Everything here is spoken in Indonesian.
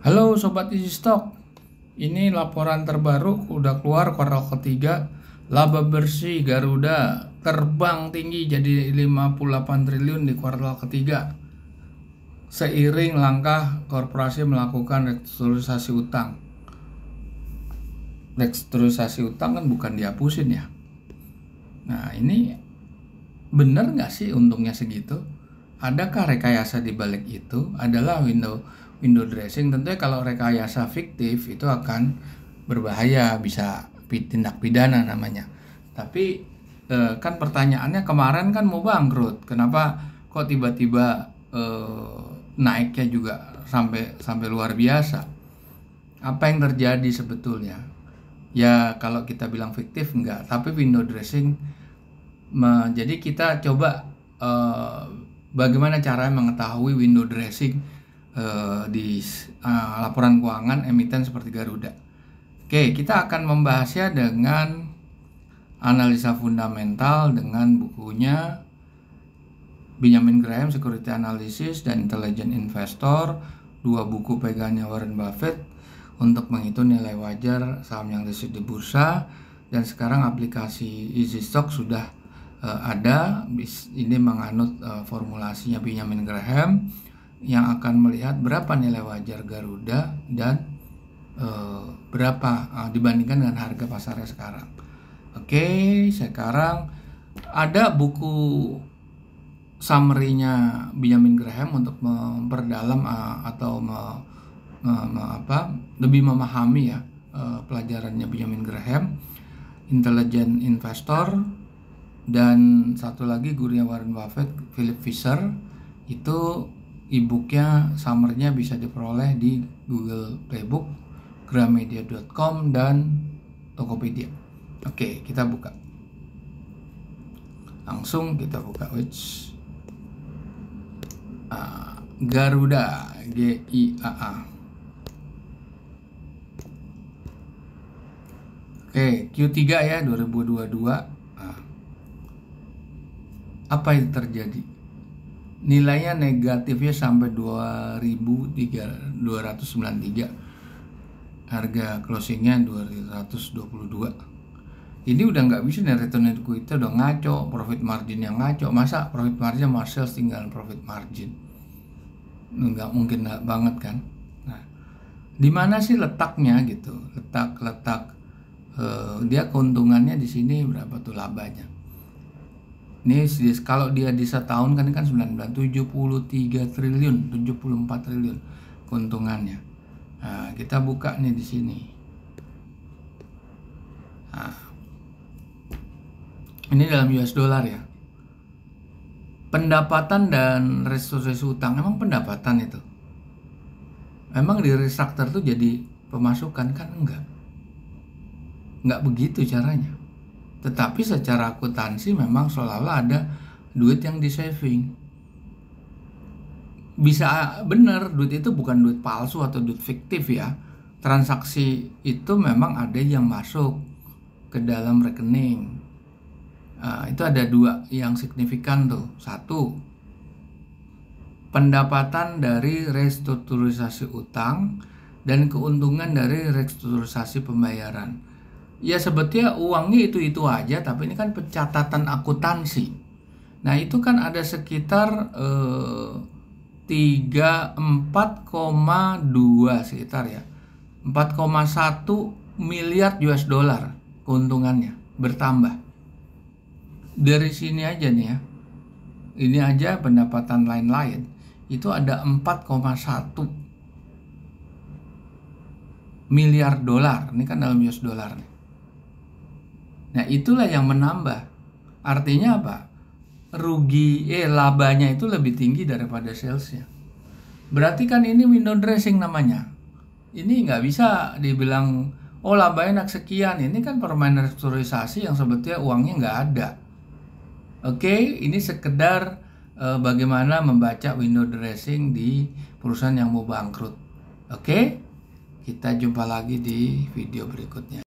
Halo Sobat Easy Stock, ini laporan terbaru udah keluar kuartal ketiga laba bersih Garuda terbang tinggi jadi 58 triliun di kuartal ketiga seiring langkah korporasi melakukan restrukturisasi utang. Restrukturisasi utang kan bukan dihapusin ya. Nah ini benar nggak sih untungnya segitu? Adakah rekayasa di balik itu adalah window window dressing tentunya kalau rekayasa fiktif itu akan berbahaya bisa tindak pidana namanya tapi eh, kan pertanyaannya kemarin kan mau bangkrut kenapa kok tiba-tiba eh, naiknya juga sampai sampai luar biasa apa yang terjadi sebetulnya ya kalau kita bilang fiktif enggak tapi window dressing jadi kita coba eh, bagaimana cara mengetahui window dressing uh, di uh, laporan keuangan emiten seperti Garuda. Oke, kita akan membahasnya dengan analisa fundamental dengan bukunya Benjamin Graham Security Analysis dan Intelligent Investor, dua buku pegangnya Warren Buffett untuk menghitung nilai wajar saham yang listed di bursa dan sekarang aplikasi Easy Stock sudah uh, ada ini menganut uh, formulasinya Benjamin Graham yang akan melihat berapa nilai wajar Garuda dan e, berapa e, dibandingkan dengan harga pasarnya sekarang. Oke, sekarang ada buku summary-nya Benjamin Graham untuk memperdalam e, atau me, me, me, apa lebih memahami ya e, pelajarannya Benjamin Graham, Intelligent Investor dan satu lagi gurunya Warren Buffett, Philip Fisher itu ebooknya, samernya summernya bisa diperoleh di Google Playbook, Gramedia.com dan Tokopedia. Oke, kita buka. Langsung kita buka which uh, Garuda G I A A. Oke, Q3 ya 2022. Uh, ah. apa yang terjadi? nilainya negatifnya sampai 2293 harga closingnya 222 ini udah nggak bisa nih return equity udah ngaco profit margin yang ngaco masa profit margin Marcel tinggal profit margin nggak mungkin nggak banget kan nah di mana sih letaknya gitu letak letak eh, dia keuntungannya di sini berapa tuh labanya ini kalau dia di setahun kan kan 973 triliun, 74 triliun keuntungannya. Nah, kita buka nih di sini. Nah, ini dalam US dollar ya. Pendapatan dan restitusi utang emang pendapatan itu. Emang di restructure tuh jadi pemasukan kan enggak? Enggak begitu caranya tetapi secara akuntansi memang seolah-olah ada duit yang di saving. Bisa ah, benar duit itu bukan duit palsu atau duit fiktif ya. Transaksi itu memang ada yang masuk ke dalam rekening. Uh, itu ada dua yang signifikan tuh. Satu, pendapatan dari restrukturisasi utang dan keuntungan dari restrukturisasi pembayaran ya sebetulnya uangnya itu-itu aja tapi ini kan pencatatan akuntansi nah itu kan ada sekitar eh, 34,2 sekitar ya 4,1 miliar US dollar keuntungannya bertambah dari sini aja nih ya ini aja pendapatan lain-lain itu ada 4,1 miliar dolar ini kan dalam US dolar nih Nah, itulah yang menambah. Artinya apa? Rugi eh labanya itu lebih tinggi daripada salesnya. Berarti kan ini window dressing namanya. Ini nggak bisa dibilang oh labanya naik sekian. Ini kan permainan restrukturisasi yang sebetulnya uangnya nggak ada. Oke, okay? ini sekedar eh, bagaimana membaca window dressing di perusahaan yang mau bangkrut. Oke, okay? kita jumpa lagi di video berikutnya.